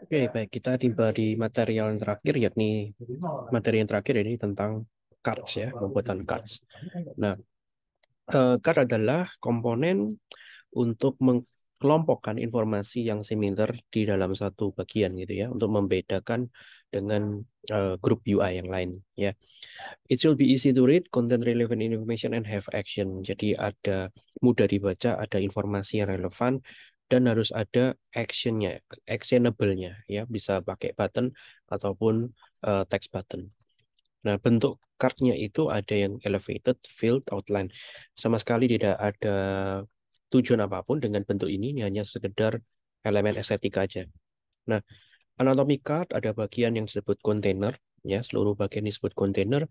Oke, okay, baik. Kita tiba di material yang terakhir, yakni materi yang terakhir ini tentang cards ya, pembuatan cards. Nah, eh, card adalah komponen untuk mengkelompokkan informasi yang similar di dalam satu bagian gitu ya, untuk membedakan dengan uh, grup UI yang lain ya. It should be easy to read, content relevant information and have action. Jadi ada mudah dibaca, ada informasi yang relevan, dan harus ada actionnya, actionable-nya ya bisa pakai button ataupun uh, text button. Nah bentuk cardnya itu ada yang elevated, filled, outline. Sama sekali tidak ada tujuan apapun dengan bentuk ini, ini hanya sekedar elemen estetika aja. Nah anatomi card ada bagian yang disebut container ya seluruh bagian disebut container.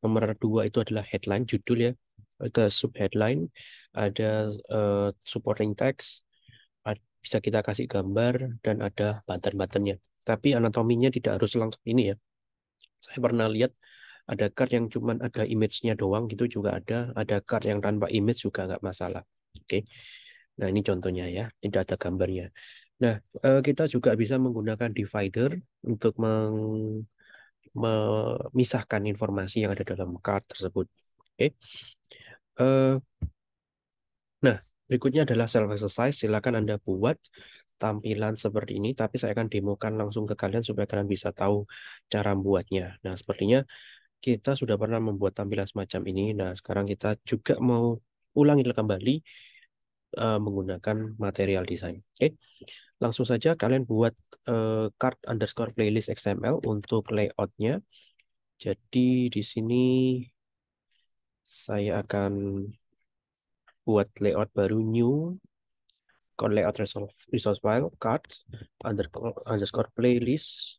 Nomor dua itu adalah headline judul ya ada sub headline, ada uh, supporting text, bisa kita kasih gambar dan ada button-buttonnya. Tapi anatominya tidak harus langsung ini ya. Saya pernah lihat ada card yang cuma ada image-nya doang gitu juga ada, ada card yang tanpa image juga nggak masalah. Oke. Okay. Nah, ini contohnya ya, tidak ada gambarnya. Nah, eh, kita juga bisa menggunakan divider untuk meng memisahkan informasi yang ada dalam card tersebut. Oke. Okay. Eh, nah, Berikutnya adalah self exercise. Silakan Anda buat tampilan seperti ini, tapi saya akan demokan langsung ke kalian supaya kalian bisa tahu cara membuatnya. Nah, sepertinya kita sudah pernah membuat tampilan semacam ini. Nah, sekarang kita juga mau ulangi kembali uh, menggunakan material design. Oke, okay? langsung saja kalian buat uh, card underscore playlist XML untuk layoutnya. Jadi di sini saya akan buat layout baru new con layout resource, resource file card underscore, underscore playlist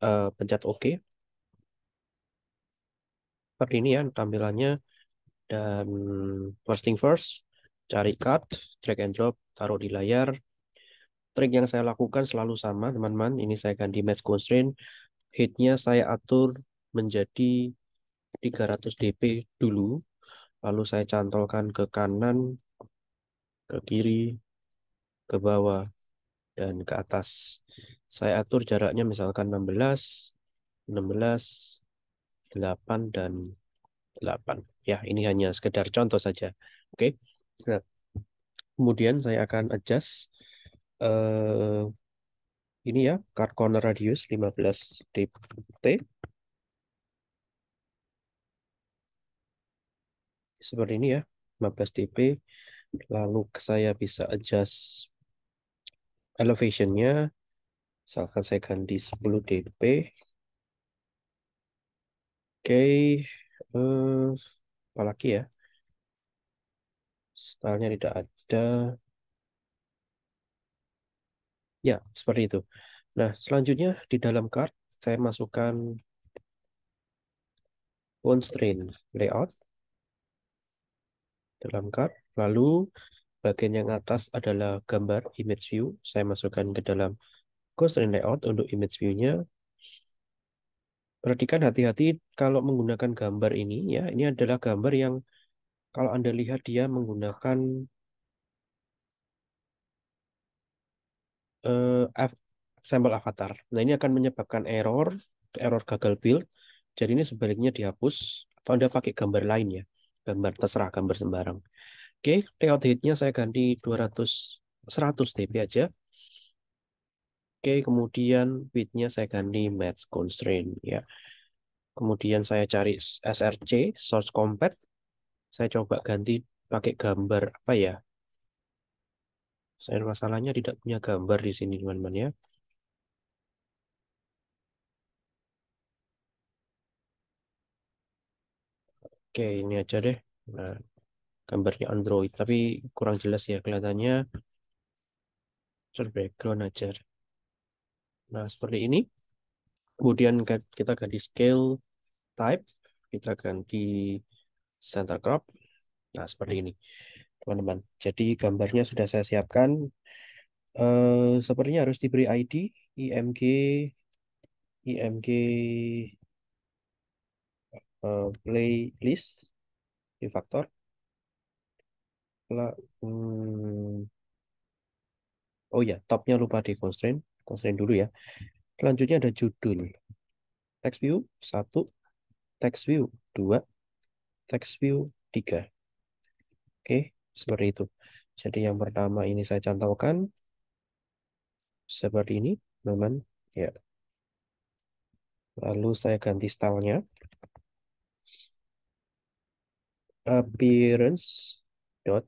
uh, pencet OK seperti ini ya tampilannya dan first thing first cari card drag and drop taruh di layar trik yang saya lakukan selalu sama teman-teman ini saya ganti match constraint hitnya saya atur menjadi 300 dp dulu lalu saya cantolkan ke kanan, ke kiri, ke bawah, dan ke atas. Saya atur jaraknya misalkan 16, 16, 8, dan 8. Ya, ini hanya sekedar contoh saja. Oke. Nah, kemudian saya akan adjust uh, ini ya, card corner radius 15 dpt. seperti ini ya 15 dp lalu saya bisa adjust elevationnya misalkan saya ganti 10 dp oke okay. Eh, apalagi ya stylenya tidak ada ya seperti itu nah selanjutnya di dalam card saya masukkan constraint layout dalam card. Lalu bagian yang atas adalah gambar image view. Saya masukkan ke dalam constraint layout untuk image view-nya. Perhatikan hati-hati kalau menggunakan gambar ini ya. Ini adalah gambar yang kalau Anda lihat dia menggunakan uh, sampel avatar. Nah, ini akan menyebabkan error, error gagal build. Jadi ini sebaliknya dihapus atau Anda pakai gambar lain ya gambar terserah gambar sembarang. Oke, layout nya saya ganti 200 100 dp aja. Oke, kemudian width-nya saya ganti match constraint ya. Kemudian saya cari SRC source compat. Saya coba ganti pakai gambar apa ya? Saya masalahnya tidak punya gambar di sini teman-teman ya. Oke, ini aja deh. Nah, eh, gambarnya Android, tapi kurang jelas ya kelihatannya. Survei background aja. Nah, seperti ini. Kemudian kita ganti scale type, kita ganti center crop. Nah, seperti ini, teman-teman. Jadi gambarnya sudah saya siapkan. Eh, sepertinya harus diberi ID IMG IMG uh, eh, playlist di faktor hmm, oh ya topnya lupa di constraint constraint dulu ya selanjutnya ada judul text view 1 text view 2 text view 3 oke seperti itu jadi yang pertama ini saya cantolkan seperti ini teman ya lalu saya ganti stylenya appearance dot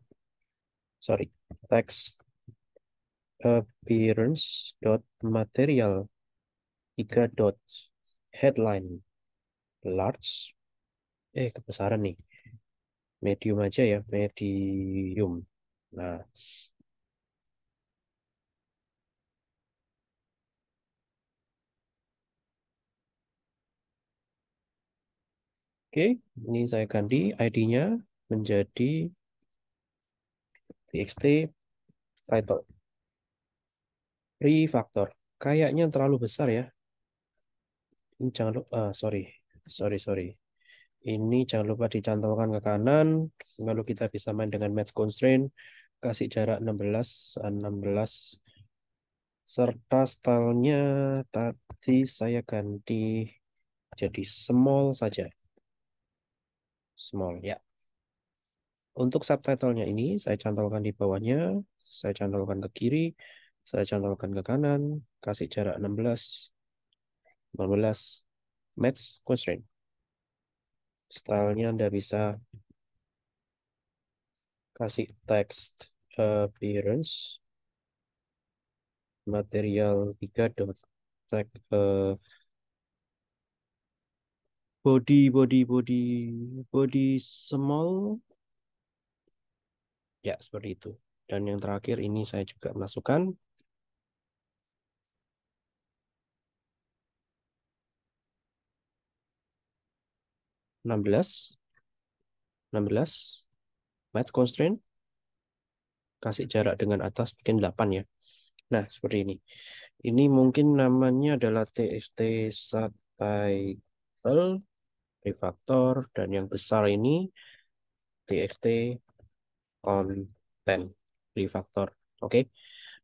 sorry text appearance dot material tiga dot headline large eh kebesaran nih medium aja ya medium nah Oke, ini saya ganti ID-nya menjadi txt title. Refactor. Kayaknya terlalu besar ya. Ini jangan lupa, uh, eh, sorry, sorry, sorry. Ini jangan lupa dicantolkan ke kanan, lalu kita bisa main dengan match constraint, kasih jarak 16, 16, serta stylenya tadi saya ganti jadi small saja small ya. Untuk subtitlenya ini saya cantolkan di bawahnya, saya cantolkan ke kiri, saya cantolkan ke kanan, kasih jarak 16, 15, match constraint. Stylenya Anda bisa kasih text appearance material 3 dot tag uh, eh, body body body body small ya seperti itu dan yang terakhir ini saya juga masukkan enam belas enam belas math constraint kasih jarak dengan atas bikin delapan ya Nah, seperti ini. Ini mungkin namanya adalah TST subtitle refaktor dan yang besar ini txt konten refaktor oke okay?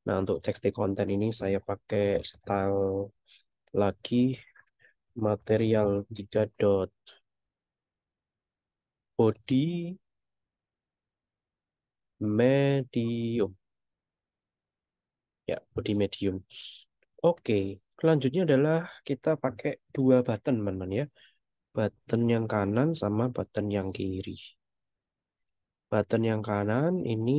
nah untuk txt content ini saya pakai style lagi material 3 dot body medium ya body medium oke okay. selanjutnya adalah kita pakai dua button teman-teman ya button yang kanan sama button yang kiri. Button yang kanan ini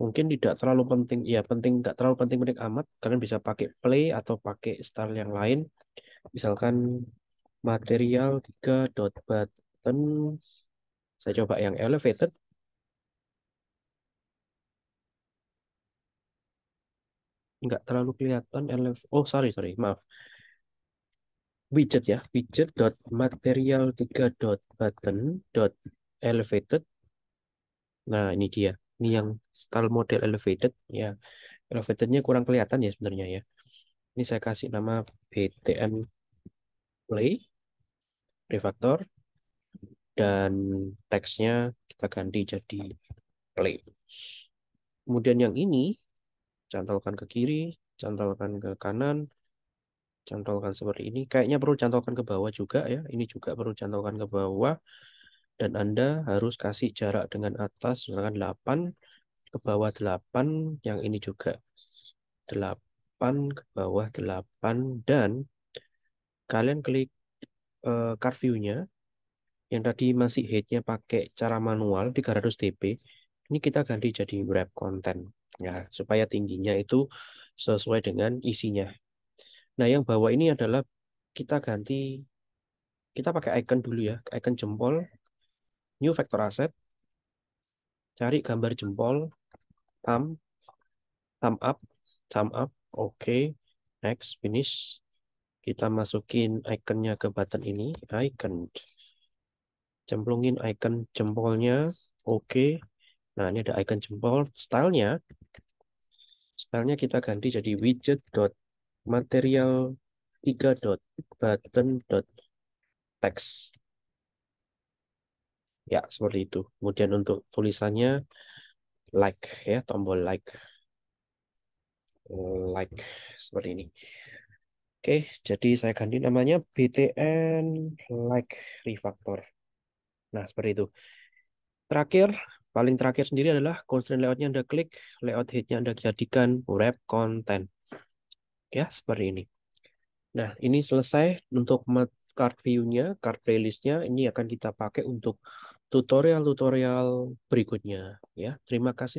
mungkin tidak terlalu penting ya penting tidak terlalu penting penting amat kalian bisa pakai play atau pakai style yang lain misalkan material 3 dot button saya coba yang elevated nggak terlalu kelihatan elemen oh sorry sorry maaf widget ya widget dot material tiga dot button dot elevated nah ini dia ini yang style model elevated ya elevatednya kurang kelihatan ya sebenarnya ya ini saya kasih nama btn play refactor dan teksnya kita ganti jadi play kemudian yang ini cantolkan ke kiri, cantolkan ke kanan, cantolkan seperti ini. Kayaknya perlu cantolkan ke bawah juga ya. Ini juga perlu cantolkan ke bawah. Dan Anda harus kasih jarak dengan atas, misalkan 8, ke bawah 8, yang ini juga 8, ke bawah 8, dan kalian klik uh, card view-nya, yang tadi masih headnya pakai cara manual 300 dp, ini kita ganti jadi wrap content ya supaya tingginya itu sesuai dengan isinya. Nah, yang bawah ini adalah kita ganti kita pakai icon dulu ya, icon jempol, new vector asset, cari gambar jempol, thumb, thumb up, thumb up, oke, okay. next, finish. Kita masukin iconnya ke button ini, icon. Cemplungin icon jempolnya, oke. Okay. Nah, ini ada icon jempol stylenya. Stylenya kita ganti jadi widget dot material tiga dot button dot text. Ya, seperti itu. Kemudian untuk tulisannya like ya, tombol like. Eh, like seperti ini. Oke, jadi saya ganti namanya BTN like refactor. Nah, seperti itu. Terakhir, Paling terakhir sendiri adalah constraint layoutnya Anda klik, layout headnya Anda jadikan wrap content. Ya, seperti ini. Nah, ini selesai untuk card view-nya, card playlist-nya. Ini akan kita pakai untuk tutorial-tutorial berikutnya. Ya, terima kasih.